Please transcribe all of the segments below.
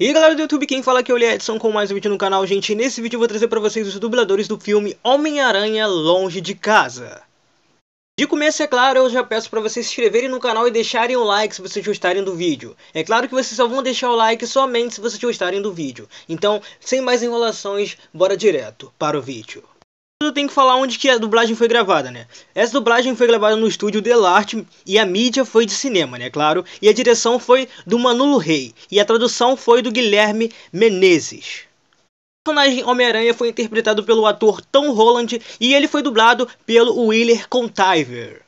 E galera do YouTube, quem fala aqui é o Edson com mais um vídeo no canal. Gente, nesse vídeo eu vou trazer pra vocês os dubladores do filme Homem-Aranha Longe de Casa. De começo, é claro, eu já peço para vocês se inscreverem no canal e deixarem o like se vocês gostarem do vídeo. É claro que vocês só vão deixar o like somente se vocês gostarem do vídeo. Então, sem mais enrolações, bora direto para o vídeo eu tenho que falar onde que a dublagem foi gravada, né? Essa dublagem foi gravada no estúdio Delarte e a mídia foi de cinema, né? Claro. E a direção foi do Manolo Rey e a tradução foi do Guilherme Menezes. O personagem Homem-Aranha foi interpretado pelo ator Tom Holland e ele foi dublado pelo Willer Contiver.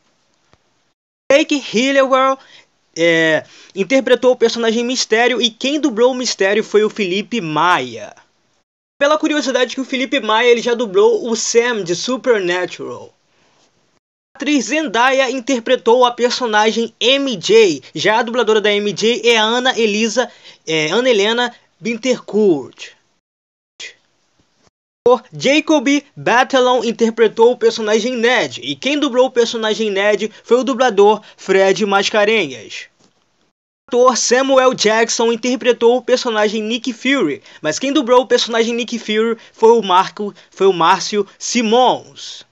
Jake Hillewell é, interpretou o personagem Mistério e quem dublou o Mistério foi o Felipe Maia. Pela curiosidade que o Felipe Maia ele já dublou o Sam de Supernatural. A atriz Zendaya interpretou a personagem MJ. Já a dubladora da MJ é a Ana Elisa, é, Ana Helena Bintercourt. Jacob Batalon interpretou o personagem Ned, e quem dublou o personagem Ned foi o dublador Fred Mascarenhas ator Samuel Jackson interpretou o personagem Nick Fury, mas quem dublou o personagem Nick Fury foi o Marco, foi o Márcio Simons.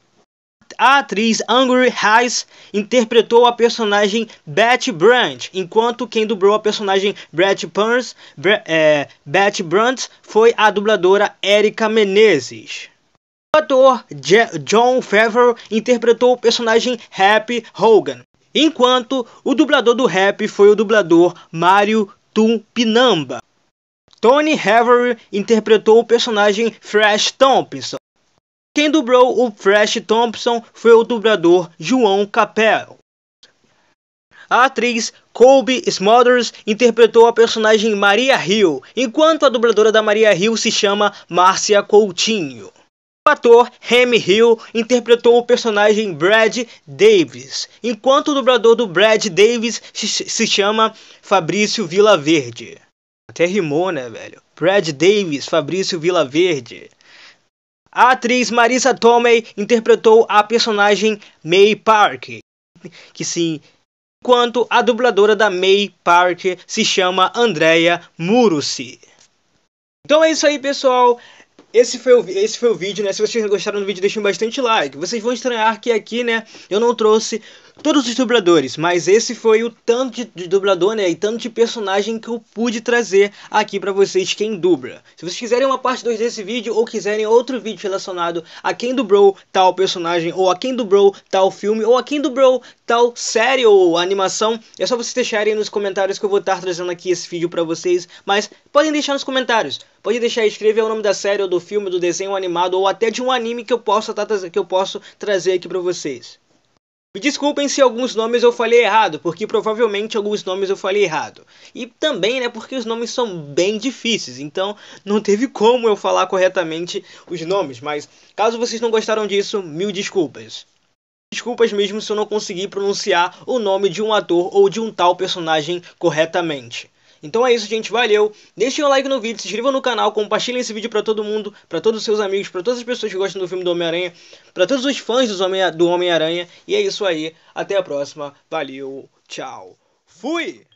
A atriz Angry Heise interpretou a personagem Betty Brandt, enquanto quem dublou a personagem Brett Burns, Bre é, Betty Brandt foi a dubladora Erika Menezes. O ator Je John Favreau interpretou o personagem Happy Hogan, enquanto o dublador do rap foi o dublador Mario Tumpinamba. Tony Haverly interpretou o personagem Fresh Thompson. Quem dublou o Fresh Thompson foi o dublador João Capel. A atriz Colby Smothers interpretou a personagem Maria Hill, enquanto a dubladora da Maria Hill se chama Márcia Coutinho. O ator Remy Hill interpretou o personagem Brad Davis, enquanto o dublador do Brad Davis se chama Fabrício Vilaverde. Até rimou, né, velho? Brad Davis, Fabrício Vilaverde. A atriz Marisa Tomei interpretou a personagem May Park, que sim, enquanto a dubladora da May Park se chama Andrea Murusi. Então é isso aí, pessoal. Esse foi, o, esse foi o vídeo, né? Se vocês gostaram do vídeo, deixem bastante like. Vocês vão estranhar que aqui, né, eu não trouxe todos os dubladores, mas esse foi o tanto de dublador, né, e tanto de personagem que eu pude trazer aqui para vocês quem dubla. Se vocês quiserem uma parte 2 desse vídeo ou quiserem outro vídeo relacionado a quem dublou tal personagem ou a quem dublou tal filme ou a quem dublou tal série ou animação, é só vocês deixarem nos comentários que eu vou estar trazendo aqui esse vídeo para vocês, mas podem deixar nos comentários. Pode deixar escrever o nome da série ou do filme, do desenho animado ou até de um anime que eu possa tá, que eu posso trazer aqui para vocês. Me desculpem se alguns nomes eu falei errado, porque provavelmente alguns nomes eu falei errado. E também, né, porque os nomes são bem difíceis, então não teve como eu falar corretamente os nomes, mas caso vocês não gostaram disso, mil desculpas. Desculpas mesmo se eu não conseguir pronunciar o nome de um ator ou de um tal personagem corretamente. Então é isso, gente. Valeu. Deixem um like no vídeo, se inscrevam no canal, compartilhem esse vídeo para todo mundo, para todos os seus amigos, para todas as pessoas que gostam do filme do Homem-Aranha, para todos os fãs do Homem-Aranha. E é isso aí. Até a próxima. Valeu. Tchau. Fui!